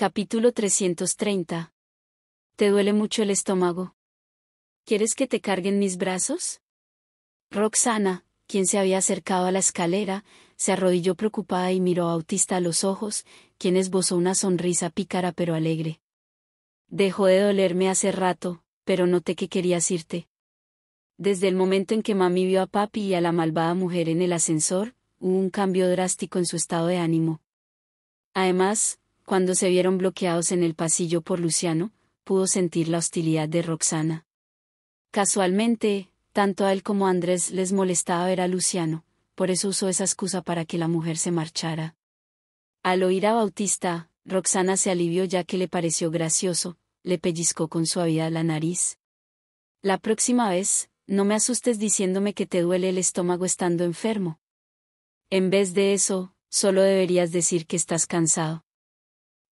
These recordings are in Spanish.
Capítulo 330. ¿Te duele mucho el estómago? ¿Quieres que te carguen mis brazos? Roxana, quien se había acercado a la escalera, se arrodilló preocupada y miró a Autista a los ojos, quien esbozó una sonrisa pícara pero alegre. Dejó de dolerme hace rato, pero noté que querías irte. Desde el momento en que mami vio a papi y a la malvada mujer en el ascensor, hubo un cambio drástico en su estado de ánimo. Además, cuando se vieron bloqueados en el pasillo por Luciano, pudo sentir la hostilidad de Roxana. Casualmente, tanto a él como a Andrés les molestaba ver a Luciano, por eso usó esa excusa para que la mujer se marchara. Al oír a Bautista, Roxana se alivió ya que le pareció gracioso, le pellizcó con suavidad la nariz. La próxima vez, no me asustes diciéndome que te duele el estómago estando enfermo. En vez de eso, solo deberías decir que estás cansado.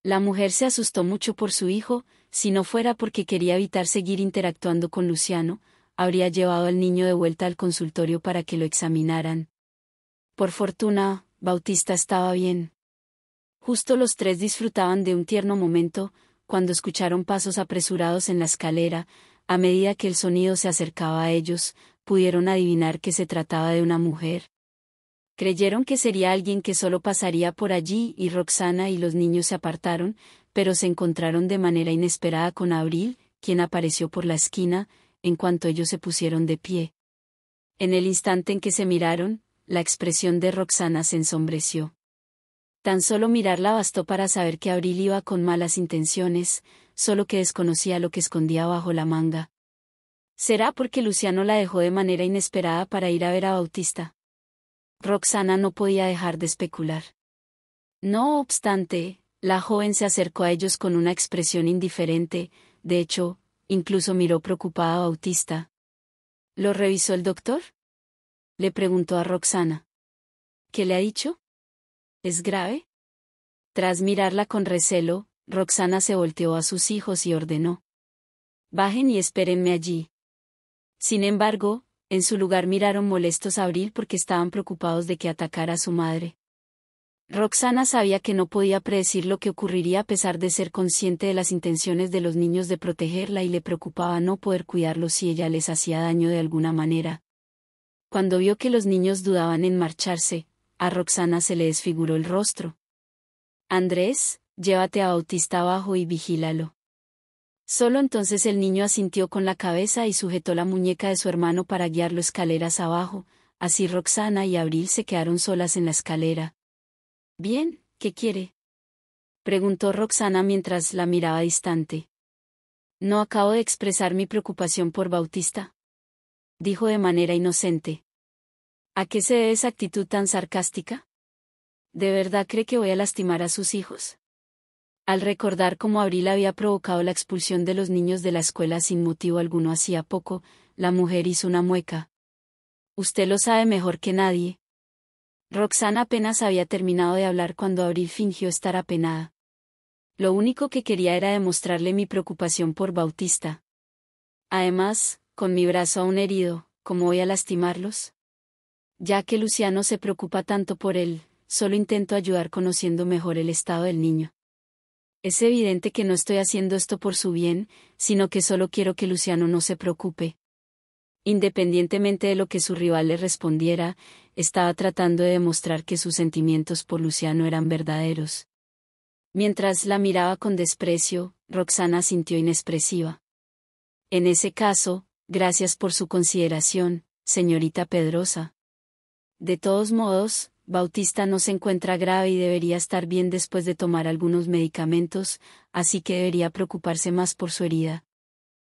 La mujer se asustó mucho por su hijo, si no fuera porque quería evitar seguir interactuando con Luciano, habría llevado al niño de vuelta al consultorio para que lo examinaran. Por fortuna, Bautista estaba bien. Justo los tres disfrutaban de un tierno momento, cuando escucharon pasos apresurados en la escalera, a medida que el sonido se acercaba a ellos, pudieron adivinar que se trataba de una mujer. Creyeron que sería alguien que solo pasaría por allí y Roxana y los niños se apartaron, pero se encontraron de manera inesperada con Abril, quien apareció por la esquina, en cuanto ellos se pusieron de pie. En el instante en que se miraron, la expresión de Roxana se ensombreció. Tan solo mirarla bastó para saber que Abril iba con malas intenciones, solo que desconocía lo que escondía bajo la manga. ¿Será porque Luciano la dejó de manera inesperada para ir a ver a Bautista? Roxana no podía dejar de especular. No obstante, la joven se acercó a ellos con una expresión indiferente, de hecho, incluso miró preocupada a Bautista. ¿Lo revisó el doctor? Le preguntó a Roxana. ¿Qué le ha dicho? ¿Es grave? Tras mirarla con recelo, Roxana se volteó a sus hijos y ordenó. Bajen y espérenme allí. Sin embargo, en su lugar miraron molestos a Abril porque estaban preocupados de que atacara a su madre. Roxana sabía que no podía predecir lo que ocurriría a pesar de ser consciente de las intenciones de los niños de protegerla y le preocupaba no poder cuidarlos si ella les hacía daño de alguna manera. Cuando vio que los niños dudaban en marcharse, a Roxana se le desfiguró el rostro. Andrés, llévate a Bautista abajo y vigílalo. Solo entonces el niño asintió con la cabeza y sujetó la muñeca de su hermano para guiarlo escaleras abajo, así Roxana y Abril se quedaron solas en la escalera. Bien, ¿qué quiere? preguntó Roxana mientras la miraba distante. No acabo de expresar mi preocupación por Bautista. Dijo de manera inocente. ¿A qué se debe esa actitud tan sarcástica? ¿De verdad cree que voy a lastimar a sus hijos? Al recordar cómo Abril había provocado la expulsión de los niños de la escuela sin motivo alguno hacía poco, la mujer hizo una mueca. Usted lo sabe mejor que nadie. Roxana apenas había terminado de hablar cuando Abril fingió estar apenada. Lo único que quería era demostrarle mi preocupación por Bautista. Además, con mi brazo aún herido, ¿cómo voy a lastimarlos? Ya que Luciano se preocupa tanto por él, solo intento ayudar conociendo mejor el estado del niño. Es evidente que no estoy haciendo esto por su bien, sino que solo quiero que Luciano no se preocupe. Independientemente de lo que su rival le respondiera, estaba tratando de demostrar que sus sentimientos por Luciano eran verdaderos. Mientras la miraba con desprecio, Roxana sintió inexpresiva. En ese caso, gracias por su consideración, señorita Pedrosa. De todos modos, Bautista no se encuentra grave y debería estar bien después de tomar algunos medicamentos, así que debería preocuparse más por su herida,